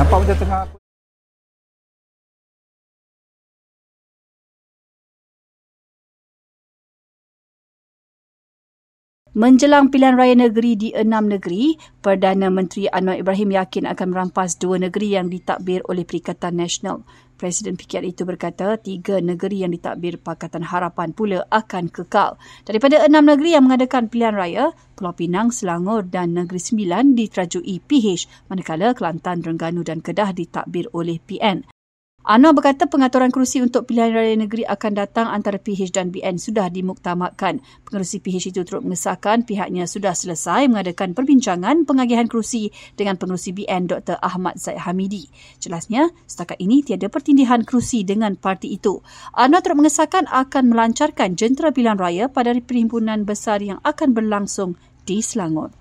Nampak macam tengah aku. Menjelang pilihan raya negeri di enam negeri, Perdana Menteri Anwar Ibrahim yakin akan merampas dua negeri yang ditakbir oleh Perikatan Nasional. Presiden PKR itu berkata tiga negeri yang ditakbir Pakatan Harapan pula akan kekal. Daripada enam negeri yang mengadakan pilihan raya, Pulau Pinang, Selangor dan Negeri Sembilan diterajui PH, manakala Kelantan, Terengganu dan Kedah ditakbir oleh PN. Anwar berkata pengaturan kerusi untuk pilihan raya negeri akan datang antara PH dan BN sudah dimuktamadkan. Pengerusi PH itu turut mengesahkan pihaknya sudah selesai mengadakan perbincangan pengagihan kerusi dengan pengerusi BN Dr. Ahmad Zaid Hamidi. Jelasnya, setakat ini tiada pertindihan kerusi dengan parti itu. Anwar turut mengesahkan akan melancarkan jentera pilihan raya pada perhimpunan besar yang akan berlangsung di Selangor.